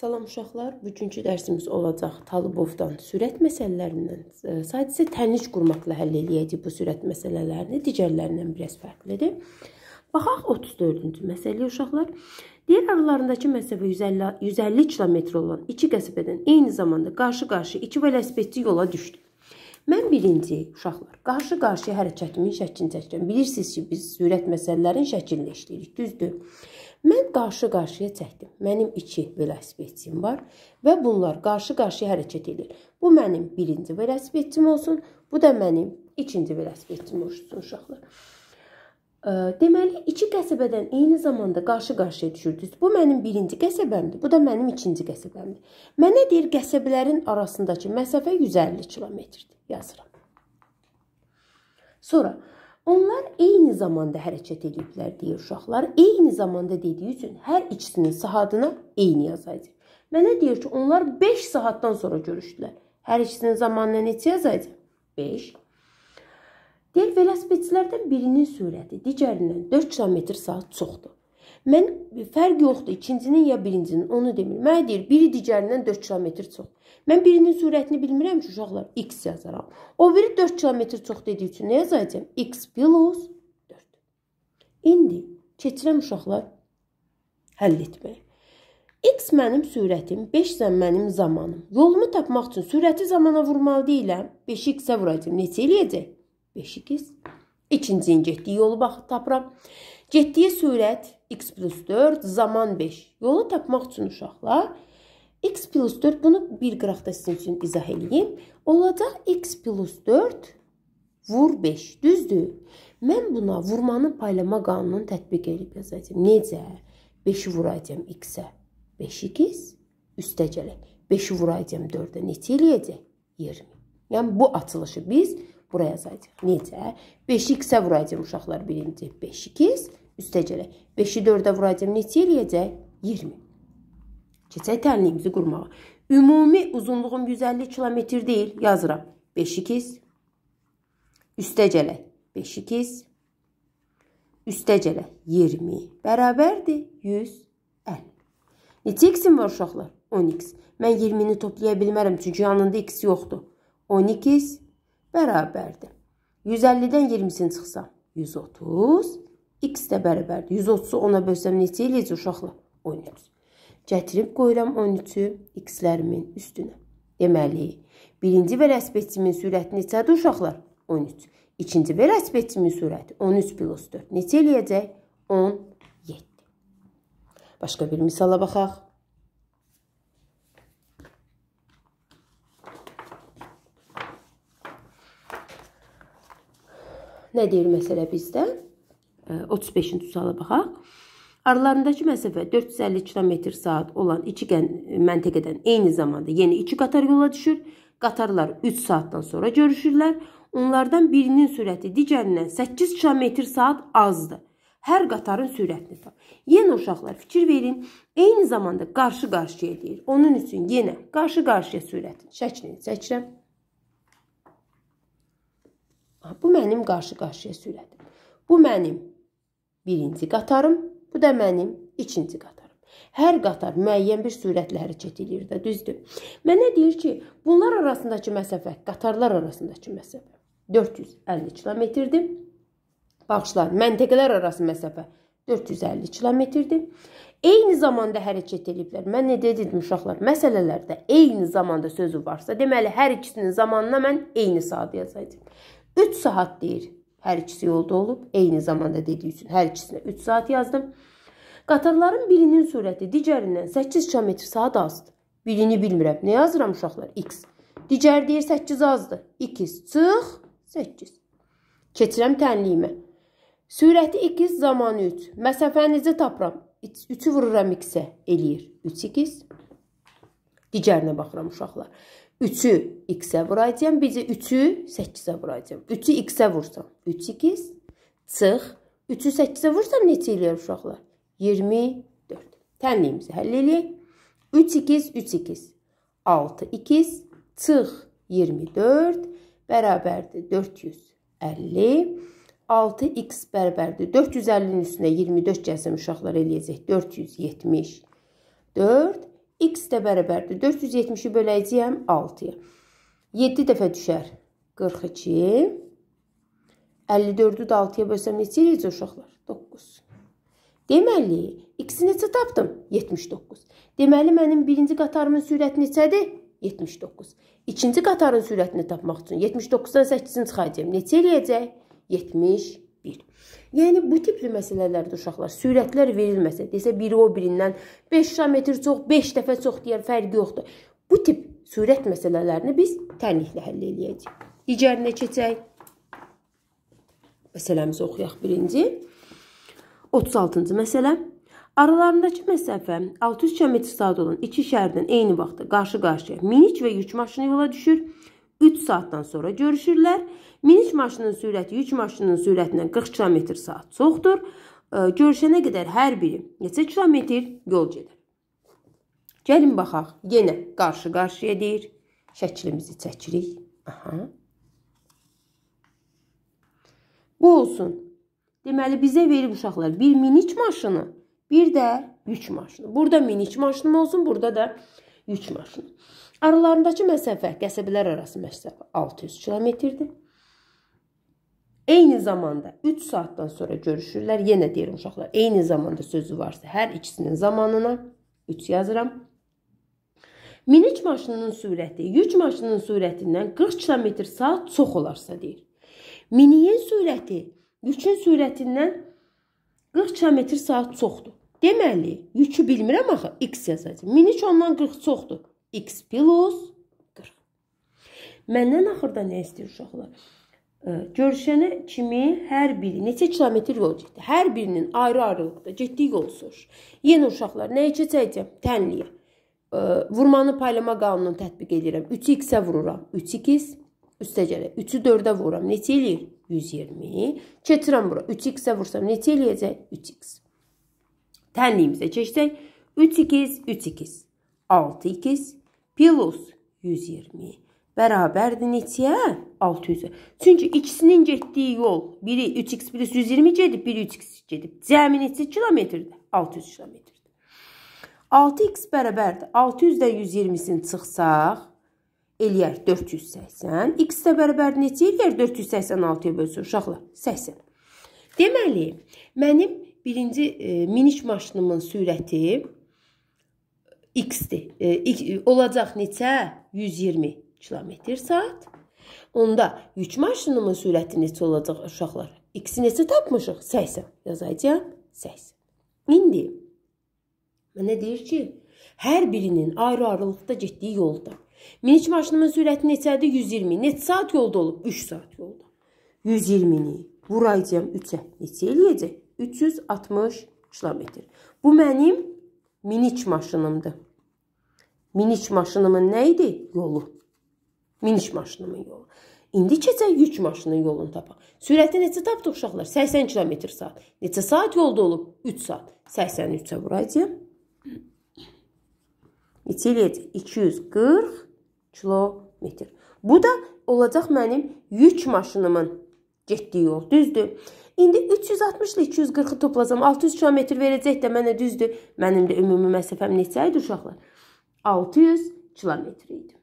Salam uşaqlar, bugünkü dərsimiz olacaq Talıbovdan sürət məsələlərindən sadəcə tənic qurmaqla həll eləyəcək bu sürət məsələlərini, digərlərindən biraz fərqlidir. Baxaq 34-cü məsələyə uşaqlar. Digər aralarındakı məsafə 150, 150 kilometr olan iki qəsəbədən eyni zamanda qarşı-qarşı iki velosipedçi yola düşdü. Mən birinci uşaqlar, qarşı-qarşıya hərəkətimin şəklini çəkirəm. Bilirsiniz ki, biz sürət məsələlərin şəklini işləyirik, düzdür? Mən qarşı-qarşıya çəkdim. Mənim 2 velosipedçim var və bunlar qarşı-qarşıya hərəkət edir. Bu mənim birinci velosipedçim olsun, bu da mənim ikinci velosipedçim olsun uşaqlar. Deməli, iki qəsəbədən eyni zamanda qarşı-qarşıya düşürdünüz. Bu mənim birinci qəsəbəmdir, bu da mənim ikinci qəsəbəmdir. Mənə deyir, qəsəbələrin arasındakı məsafə 150 kilometrdir, yazıram. Sonra, Onlar eyni zamanda hərəkət ediblər deyir uşaqlar. Eyni zamanda dediyi üçün hər ikisinin saatına eyni yazaydı. Mənə deyir ki, onlar 5 saatdan sonra görüşdülər. Hər ikisinin zamanına neçə yazaydı? 5. Deyir velosipedçilərdən birinin sürəti digərindən 4 km saat çoxdur. Mən fərq yoxdur, ikincinin ya birincinin, onu demir. Mənə deyir, biri digərindən 4 kilometr çox. Mən birinin sürətini bilmirəm ki, uşaqlar, x yazaram. O biri 4 kilometr çox dediyi üçün nə yazacağam? x plus 4. İndi keçirəm uşaqlar həll etməyə. X mənim sürətim, 5 isə mənim zamanım. Yolumu tapmaq üçün sürəti zamana vurmalı deyiləm. 5-i x-ə vuracağam. Neçə eləyəcək? 5x. İkincinin getdiyi yolu baxıb tapıram. Getdiyi sürət x plus 4, zaman 5. Yolu tapmaq üçün uşaqlar, x plus 4, bunu bir qıraqda sizin üçün izah edeyim. Olacaq x plus 4 vur 5, düzdür. Mən buna vurmanın paylama qanununu tətbiq edib yazacağım. Necə? 5-i vuracağım x-ə. 5 2-iz üstə gələk. 5-i vuracağım 4-ə. Neçə eləyəcək? 20. Yəni, bu atılışı biz buraya yazacağıq. Necə? 5-i x-ə vuracağım uşaqlar birinci. 5 2-iz üstəgələ 5-i 4-ə vuracam, neçə eləyəcək? 20. Keçək tənliyimizi qurmağa. Ümumi uzunluğum 150 kilometr deyil, yazıram. 5-i kes, üstəgələ 5-i kes, üstəgələ 20 bərabərdir 150. Neçə x-im var uşaqlar? 10x. Mən 20-ni toplaya bilmərəm, çünki yanında x yoxdur. 12x bərabərdir. 150-dən 20-sini çıxsam, 130 X də bərabərdir. 130-u 10-a bölsəm neçə eləyəcək uşaqlar? 13. Gətirib qoyuram 13-ü X-lərimin üstünə. Deməli, birinci velosipedçimin sürəti neçədir uşaqlar? 13. İkinci velosipedçimin sürəti 13 plus 4. Neçə eləyəcək? 17. Başqa bir misala baxaq. Nə deyir məsələ bizdə? 35-ci suala baxaq. Aralarındakı məsafə 450 km saat olan iki e, məntəqədən eyni zamanda yeni iki qatar yola düşür. Qatarlar 3 saatdan sonra görüşürlər. Onlardan birinin sürəti digərindən 8 km saat azdır. Hər qatarın sürətini tap. Yenə uşaqlar fikir verin. Eyni zamanda qarşı-qarşıya deyir. Onun üçün yenə qarşı-qarşıya sürətin şəklini seçirəm. Bu mənim qarşı-qarşıya sürətim. Bu mənim birinci qatarım, bu da mənim ikinci qatarım. Hər qatar müəyyən bir sürətlə hərəkət edir də, düzdür? Mənə deyir ki, bunlar arasındakı məsafə, qatarlar arasındakı məsafə 450 kilometrdir. Bağışlar, məntəqələr arası məsafə 450 kilometrdir. Eyni zamanda hərəkət ediblər. Mən nə dedim uşaqlar, məsələlərdə eyni zamanda sözü varsa, deməli hər ikisinin zamanına mən eyni saat yazacağam. 3 saat deyir Hər ikisi yolda olub. Eyni zamanda dediyi üçün hər ikisinə 3 saat yazdım. Qatarların birinin sürəti digərindən 8 km saat azdır. Birini bilmirəm. Nə yazıram uşaqlar? X. Digər deyir 8 azdır. 2 çıx 8. Keçirəm tənliyimə. Sürəti 2 zamanı 3. Məsafənizi tapıram. 3-ü vururam x-ə eləyir. 3 2. Digərinə baxıram uşaqlar. 3-ü x-ə vuracam. Bir də 3-ü 8-ə vuracam. 3-ü x-ə vursam 3x çıx. 3-ü 8-ə vursam neçə eləyər uşaqlar? 24. Tənliyimizi həll eləyək. 3x 3x 6x çıx 24 bərabərdir 450. 6x bərabərdir 450-nin üstünə 24 gəlsəm uşaqlar eləyəcək 474 x də bərabərdir. 470-i böləcəyəm 6-ya. 7 dəfə düşər 42. 54-ü də 6-ya bölsəm neçə eləyəcək uşaqlar? 9. Deməli, x-i neçə tapdım? 79. Deməli, mənim birinci qatarımın sürəti neçədir? 79. İkinci qatarın sürətini tapmaq üçün 79-dan 8-ini çıxacağım. Neçə eləyəcək? 72. 1. Yəni, bu tipli məsələlərdə uşaqlar sürətlər verilməsə, desə biri o birindən 5 metr çox, 5 dəfə çox deyər, fərqi yoxdur. Bu tip sürət məsələlərini biz tənliklə həll eləyəcəyik. Digərinə keçək. Məsələmizi oxuyaq birinci. 36-cı məsələ. Aralarındakı məsafə 600 km saat olan iki şəhərdən eyni vaxtda qarşı-qarşıya miniç və yük maşını yola düşür. 3 saatdan sonra görüşürlər. Miniş maşının sürəti yük maşınının sürətindən 40 km saat çoxdur. Görüşənə qədər hər biri neçə kilometr yol gedir. Gəlin baxaq. Yenə qarşı-qarşıya deyir. Şəklimizi çəkirik. Aha. Bu olsun. Deməli bizə verib uşaqlar bir minik maşını, bir də yük maşını. Burada minik maşınım olsun, burada da yük maşını. Aralarındakı məsafə qəsəbələr arası məsafə 600 kilometrdir. Eyni zamanda 3 saatdan sonra görüşürlər. Yenə deyirəm uşaqlar, eyni zamanda sözü varsa hər ikisinin zamanına 3 yazıram. Minik maşınının sürəti yük maşınının sürətindən 40 km/saat çox olarsa deyir. Miniyin sürəti yükün sürətindən 40 km/saat çoxdur. Deməli, yükü bilmirəm axı x yazacağam. Minik ondan 40 çoxdur x plus 40. Məndən axırda nə istəyir uşaqlar? Görüşənə kimi hər biri neçə kilometr yol getdi? Hər birinin ayrı-ayrılıqda getdiyi yol soruşur. Yenə uşaqlar nəyə keçəcəm? Tənliyə. Vurmanı paylama qanununu tətbiq edirəm. 3-ü x-ə vururam. 3 x üstə gələ. 3-ü 4-ə vururam. Neçə eləyir? 120. Keçirəm bura. 3 x-ə vursam neçə eləyəcək? 3 x. Tənliyimizə keçsək. 3 x, 3 x. 6 x, Pilos 120 bərabərdir neçəyə? 600-ə. Çünki ikisinin getdiyi yol, biri 3x plus 120 gedib, biri 3x gedib. Cəmi neçə kilometrdir? 600 kilometrdir. 6x bərabərdir. 600-dən 120-sini çıxsaq, eləyər 480. X də bərabərdir neçə eləyər? 486-ya bölsün uşaqlar. 80. Deməli, mənim birinci e, minik maşınımın sürəti x-dir. E, olacaq neçə? 120 km saat. Onda yük maşınının sürəti neçə olacaq uşaqlar? X-i neçə tapmışıq? 80. Yazacağam 80. İndi mənə deyir ki, hər birinin ayrı-ayrılıqda getdiyi yolda. Minik maşınımın sürəti neçədir? 120. Neçə saat yolda olub? 3 saat yolda. 120-ni vuracağam 3-ə. Neçə eləyəcək? 360 km. Bu mənim Miniç maşınımdır. Miniç maşınımın nə idi? Yolu. Miniç maşınımın yolu. İndi keçək yük maşının yolunu tapaq. Sürəti neçə tapdıq uşaqlar? 80 km saat. Neçə saat yolda olub? 3 saat. 83-ə vuracaq. Neçə eləyəcək? 240 kilometr. Bu da olacaq mənim yük maşınımın getdiyi yol. Düzdür. İndi 360 ilə 240-ı toplasam 600 kilometr verəcək də mənə düzdür. Mənim də ümumi məsafəm neçə idi uşaqlar? 600 kilometr idi.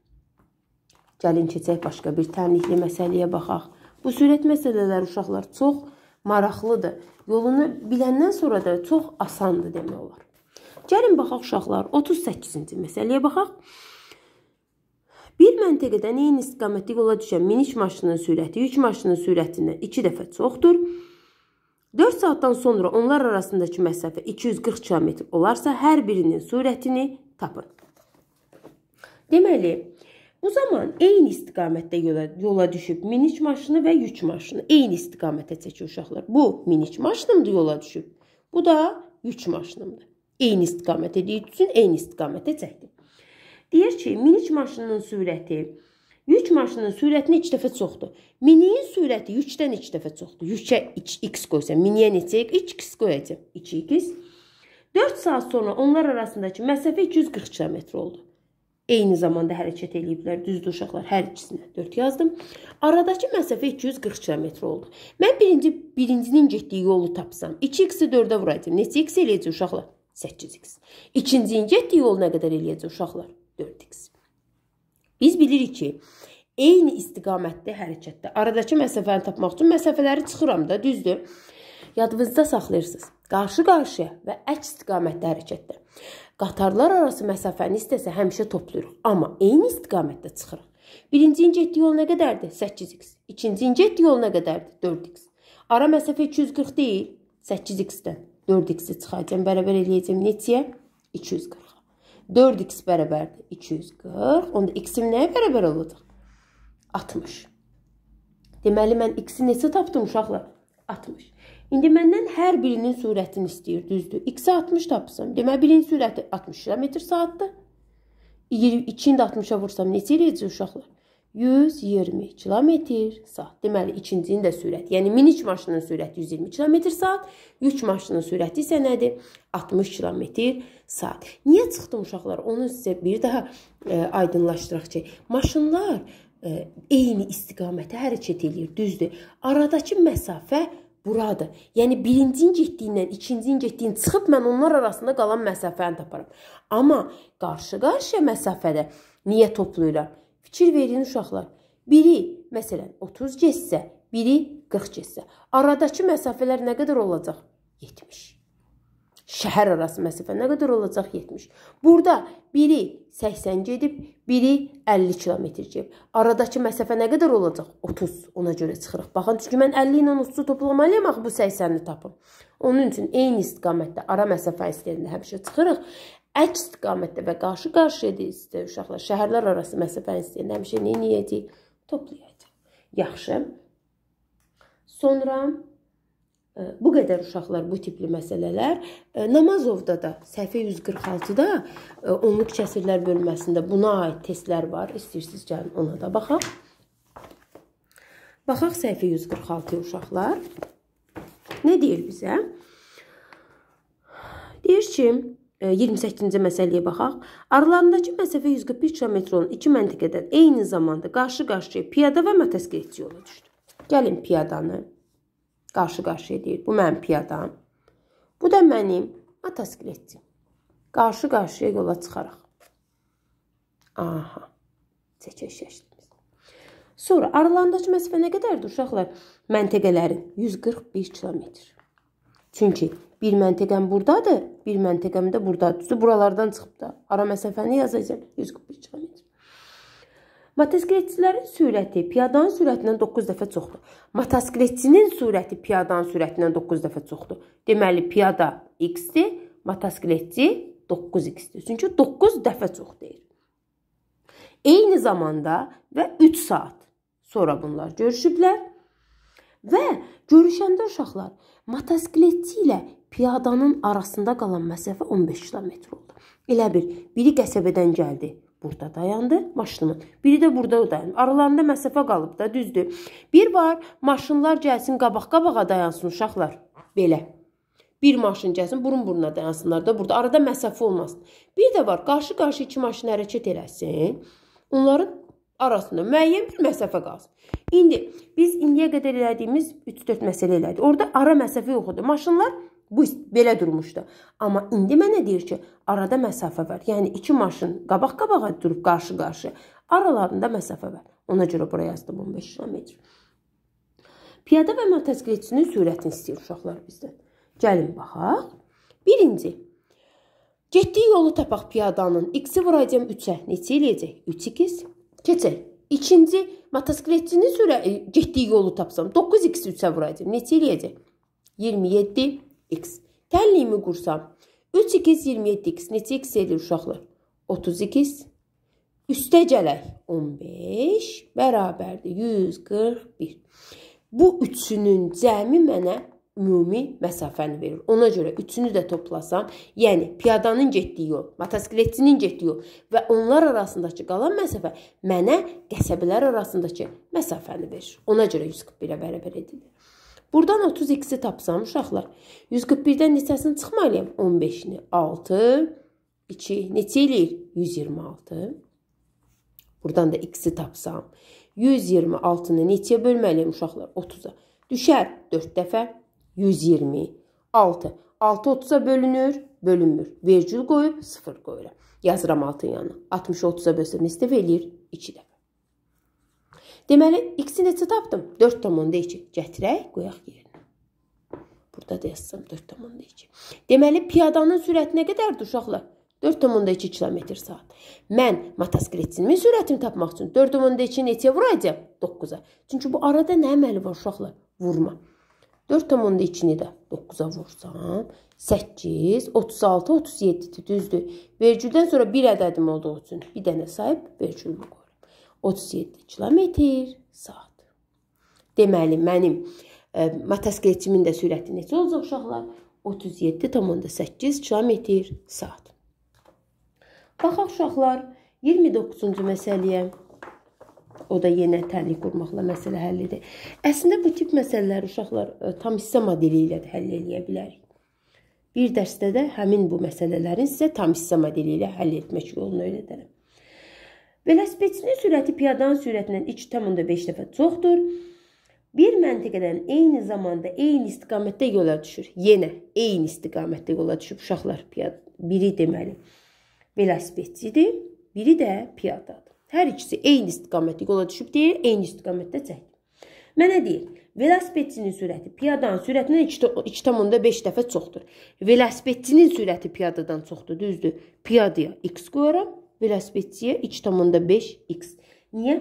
Gəlin keçək başqa bir tənlikli məsələyə baxaq. Bu sürət məsələləri uşaqlar çox maraqlıdır. Yolunu biləndən sonra da çox asandır demək olar. Gəlin baxaq uşaqlar 38-ci məsələyə baxaq. Bir məntəqədən eyni istiqamətdə yola düşən miniş maşının sürəti yük maşının sürətindən 2 dəfə çoxdur. 4 saatdan sonra onlar arasındakı məsafə 240 km olarsa, hər birinin sürətini tapın. Deməli, bu zaman eyni istiqamətdə yola, yola düşüb minic maşını və yük maşını eyni istiqamətə çəkir uşaqlar. Bu minic maşınımdır yola düşüb. Bu da yük maşınımdır. Eyni istiqamət edir üçün eyni istiqamətə çəkdi. Deyir ki, minic maşınının sürəti 240 Yük maşının sürətini 2 dəfə çoxdur. Miniyin sürəti yükdən 2 dəfə çoxdur. Yükə 2x qoysan, miniyə neçə? 2x qoyacam. 2x. 4 saat sonra onlar arasındakı məsafə 240 kilometr oldu. Eyni zamanda hərəkət eləyiblər, düzdür uşaqlar, hər ikisinə 4 yazdım. Aradakı məsafə 240 kilometr oldu. Mən birinci, birincinin getdiyi yolu tapsam, 2x-i 4-ə vuracam. Neçə x eləyəcək uşaqlar? 8x. İkincinin getdiyi yol nə qədər eləyəcək uşaqlar? 4x. Biz bilirik ki, eyni istiqamətdə hərəkətdə aradakı məsafəni tapmaq üçün məsafələri çıxıram da, düzdür? Yadınızda saxlayırsınız. Qarşı-qarşıya və əks istiqamətdə hərəkətdə. Qatarlar arası məsafəni istəsə həmişə toplayırıq, amma eyni istiqamətdə çıxırıq. Birincinin getdiyi yol nə qədərdir? 8x. İkincinin getdiyi yol nə qədərdir? 4x. Ara məsafə 240 deyil, 8x-dən 4x-i çıxaracağam, bərabər eləyəcəm neçəyə? 240. 4x bərabərdir 240. Onda x-im nəyə bərabər olacaq? 60. Deməli, mən x-i neçə tapdım uşaqlar? 60. İndi məndən hər birinin sürətini istəyir, düzdür. X-i 60 tapsam, deməli, birinin sürəti 60 km saatdır. 2-ni də 60-a vursam, neçə eləyəcək uşaqlar? 120 km saat. Deməli, ikincinin də sürəti. Yəni, minik maşının sürəti 120 km saat, yük maşının sürəti isə nədir? 60 km saat. Niyə çıxdım uşaqlar? Onu sizə bir daha ə, e, aydınlaşdıraq ki, maşınlar ə, e, eyni istiqamətə hərəkət edir, düzdür. Aradakı məsafə buradır. Yəni birincinin getdiyindən ikincinin getdiyin çıxıb mən onlar arasında qalan məsafəni taparam. Amma qarşı-qarşıya məsafədə niyə toplayıram? Fikir verin uşaqlar. Biri, məsələn, 30 getsə, biri 40 getsə, aradakı məsafələr nə qədər olacaq? 70. Şəhər arası məsafə nə qədər olacaq? 70. Burada biri 80 gedib, biri 50 kilometr gedib. Aradakı məsafə nə qədər olacaq? 30. Ona görə çıxırıq. Baxın, çünki mən 50 ilə 30-u toplamalıyam axı bu 80-ni tapım. Onun üçün eyni istiqamətdə ara məsafə istəyəndə həmişə çıxırıq əks istiqamətdə və qarşı-qarşıya istə uşaqlar şəhərlər arası məsafəni istəyəndə həmişə nə edəcəyik? Toplayacaq. Yaxşı. Sonra bu qədər uşaqlar bu tipli məsələlər Namazovda da səhifə 146-da onluq kəsirlər bölməsində buna aid testlər var. İstəyirsiniz gəlin ona da baxaq. Baxaq səhifə 146-ya uşaqlar. Nə deyir bizə? Deyir ki, 28-ci məsələyə baxaq. Aralarındakı məsafə 141 kilometrun iki məntəqədən eyni zamanda qarşı-qarşıya piyada və motosikletçi yola düşdü. Gəlin piyadanı qarşı-qarşıya deyir. Bu mənim piyadam. Bu da mənim motosikletçim. Qarşı-qarşıya yola çıxaraq. Aha. Çəkişəşdi. Sonra aralandakı məsafə nə qədərdir uşaqlar? Məntəqələrin 141 kilometr. Çünki bir məntiqəm burdadır, bir məntiqəm də burdadır. Düzü buralardan çıxıb da ara məsafəni yazacağam. 141 kilometr. Motosikletçilərin sürəti piyadanın sürətindən 9 dəfə çoxdur. Motosikletçinin sürəti piyadanın sürətindən 9 dəfə çoxdur. Deməli piyada x-dir, motosikletçi 9x-dir. Çünki 9 dəfə çox deyir. Eyni zamanda və 3 saat sonra bunlar görüşüblər Və görüşəndə uşaqlar motosikletçi ilə piyadanın arasında qalan məsafə 15 kilometr oldu. Elə bil biri qəsəbədən gəldi, burada dayandı maşını. Biri də burada dayandı. Aralarında məsafə qalıb da, düzdür. Bir var, maşınlar gəlsin qabaq-qabağa dayansın uşaqlar. Belə. Bir maşın gəlsin, burun-buruna dayansınlar da burada. Arada məsafə olmasın. Bir də var, qarşı-qarşı iki maşın hərəkət eləsin. Onların arasında müəyyən bir məsafə qalsın. İndi biz indiyə qədər elədiyimiz 3-4 məsələ elədik. Orda ara məsafə yox idi. Maşınlar bu belə durmuşdu. Amma indi mənə deyir ki, arada məsafə var. Yəni iki maşın qabaq-qabağa durub qarşı-qarşı. Aralarında məsafə var. Ona görə bura yazdım 15 kilometr. Piyada və motosikletçinin sürətini istəyir uşaqlar bizdən. Gəlin baxaq. Birinci Getdiyi yolu tapaq piyadanın. X-i vuracam 3-ə. Neçə eləyəcək? 3 2 Keçək. İkinci motosikletçinin sürə e, getdiyi yolu tapsam 9x 3-ə vuracağam. Neçə eləyəcək? 27x. Təlliyimi qursam 3x 27x neçə x edir uşaqlar? 32x. Üstə gələk 15 bərabərdir 141. Bu üçünün cəmi mənə ümumi məsafəni verir. Ona görə üçünü də toplasam, yəni piyadanın getdiyi yol, motosikletçinin getdiyi yol və onlar arasındakı qalan məsafə mənə qəsəbələr arasındakı məsafəni verir. Ona görə 141-ə bərabər edilir. Burdan 30x-i tapsam uşaqlar, 141-dən neçəsini çıxmalıyam? 15-ni. 6 2 neçə eləyir? 126. Burdan da x-i tapsam, 126-nı neçəyə bölməliyəm uşaqlar? 30-a. Düşər 4 dəfə. 120. 6. 6 30-a bölünür, bölünmür. Vergül qoyub 0 qoyuram. Yazıram 6-ın yanına. 60 30-a bölsəm neçə dəfə eləyir? 2 dəfə. Deməli, x-i neçə tapdım? 4,2. Gətirək, qoyaq yerinə. Burada da yazsam 4,2. Deməli, piyadanın sürəti nə qədərdir uşaqlar? 4,2 km saat. Mən motosikletçinin sürətini tapmaq üçün 4,2 neçəyə vuracağam? 9-a. Çünki bu arada nə əməli var uşaqlar? Vurma. 4,2-ni də 9-a vursam, 8, 36, 37-dir, düzdür. Vergüldən sonra bir ədədim olduğu üçün bir dənə sayıb vergülümü qoyuram. 37 kilometr saat. Deməli, mənim ə, e, motosikletçimin də sürəti necə olacaq uşaqlar? 37,8 kilometr saat. Baxaq uşaqlar, 29-cu məsələyə o da yenə təlik qurmaqla məsələ həllidir. Əslində bu tip məsələləri uşaqlar e, tam hissə modeli ilə də həll edə bilərik. Bir dərsdə də həmin bu məsələlərin sizə tam hissə modeli ilə həll etmək yolunu öyrədərəm. Velosipedçinin sürəti piyadanın sürətindən 2,5 dəfə çoxdur. Bir məntiqədən eyni zamanda eyni istiqamətdə yola düşür. Yenə eyni istiqamətdə yola düşüb uşaqlar piyada. Biri deməli velosipedçidir, biri də piyadadır. Hər ikisi eyni istiqamətdə yola düşüb deyir, eyni istiqamətdə çək. Mənə deyir, velosipedçinin sürəti piyadanın sürətindən 2.5 dəfə çoxdur. Velosipedçinin sürəti piyadadan çoxdur, düzdür? Piyadaya x qoyuram, velosipedçiyə 2.5x. Niyə?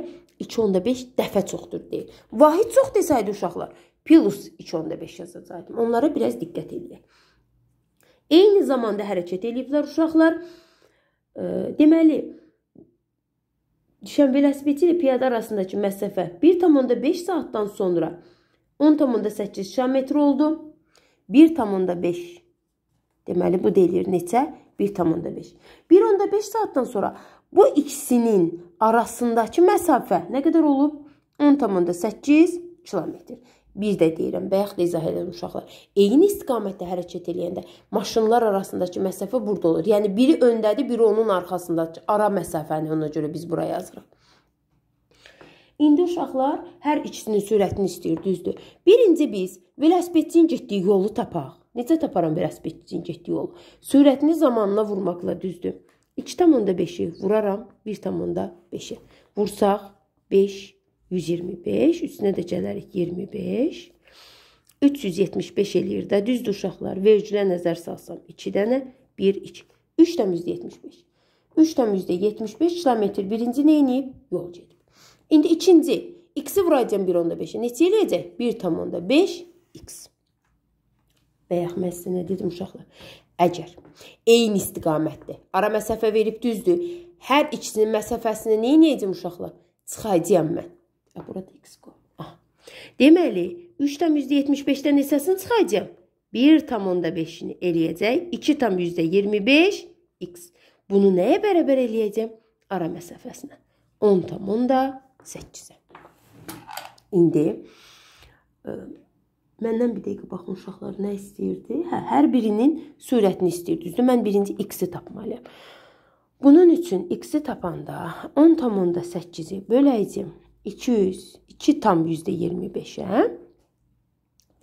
2.5 dəfə çoxdur deyir. Vahid çox desəydi uşaqlar, plus 2.5 yazacaqdım. Onlara biraz diqqət edək. Eyni zamanda hərəkət ediblər uşaqlar. Deməli, düşən velosipedi ilə piyada arasındakı məsafə 1,5 saatdan sonra 10,8 km oldu. 1,5 deməli bu deyilir neçə? 1,5. 1,5 saatdan sonra bu ikisinin arasındakı məsafə nə qədər olub? 10,8 km. Bir də deyirəm, bayaq da izah edirəm uşaqlar. Eyni istiqamətdə hərəkət eləyəndə maşınlar arasındakı məsafə burada olur. Yəni biri öndədir, biri onun arxasındadır. Ara məsafəni ona görə biz bura yazırıq. İndi uşaqlar hər ikisinin sürətini istəyir, düzdür? Birinci biz velosipedçinin getdiyi yolu tapaq. Necə taparam velosipedçinin getdiyi yolu? Sürətini zamanına vurmaqla, düzdür? 2.5-i vuraram, 1.5-i. Vursaq 5 125, üstünə də gələrik 25. 375 eləyir də, düzdür uşaqlar. Vergilə nəzər salsam 2 dənə, 1, 2. 3 təmizdə 75. 3 təmizdə 75 kilometr birinci nə eləyib? Yol gedib. İndi ikinci, x-i vuracam 1.5-ə. Neçə eləyəcək? 1.5x. Bəyək, mən sizə nə dedim uşaqlar? Əgər eyni istiqamətdə ara məsafə verib düzdür, hər ikisinin məsafəsini nə eləyəcəm uşaqlar? Çıxacağım mən. Burada x qoy. Ah. Deməli, 3,75-dən hissəsini çıxacağam. 1,5-ini eləyəcək. 2,25 x. Bunu nəyə bərabər eləyəcəm? Ara məsafəsinə. 10,8-ə. İndi ə, e, məndən bir dəqiqə baxın uşaqlar nə istəyirdi? Hə, hər birinin sürətini istəyirdi. Düzdür? Mən birinci x-i tapmalıyam. Bunun üçün x-i tapanda 10,8-i böləcəm 200, 2 tam %25-ə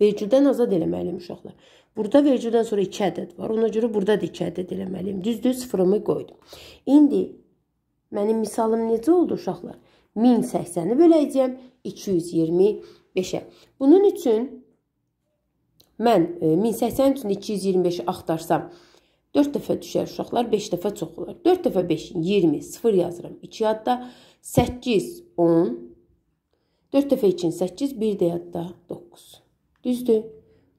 vergüldən azad eləməliyim uşaqlar. Burada vergüldən sonra 2 ədəd var. Ona görə burada da 2 ədəd eləməliyim. Düzdür, sıfırımı qoydum. İndi mənim misalım necə oldu uşaqlar? 1080-i böləcəyəm 225-ə. Bunun üçün mən 1080 e, üçün 225-i axtarsam 4 dəfə düşər uşaqlar, 5 dəfə çox olar. 4 dəfə 5 20, 0 yazıram. 2 yadda 8 10 4 dəfə 2-nin 8, 1 də yadda 9. Düzdür.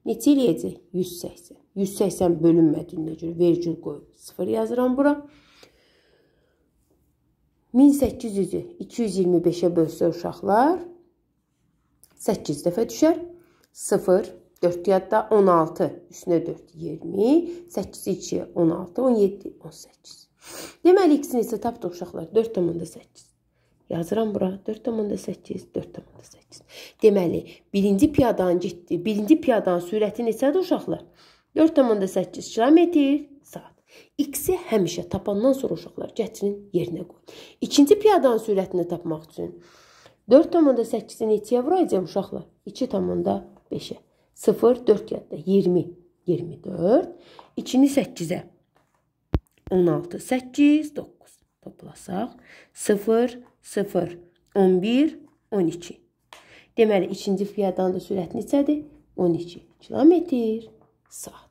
Neçə eləyəcək? 180. 180 bölünmədiyinə görə vergül qoyub 0 yazıram bura. 1800-ü 225-ə bölsə uşaqlar 8 dəfə düşər. 0 4 yadda 16 üstünə 4 20, 8 2 16 17 18. Deməli x-ni isə tapdıq uşaqlar 4.8. Yazıram bura 4.8, 4.8. Deməli, birinci piyadanın getdi. Birinci piyadanın sürəti neçədir uşaqlar? 4.8 kilometr saat. X-i həmişə tapandan sonra uşaqlar gətirin yerinə qoy. İkinci piyadanın sürətini tapmaq üçün 4.8-i neçəyə vuracağam uşaqlar? 2.5-ə. 0 4 yadda 20 24 2-ni 8-ə 16 8 9 toplasaq 0 0, 11, 12. Deməli, ikinci piyadanın da sürəti neçədir? 12 km saat.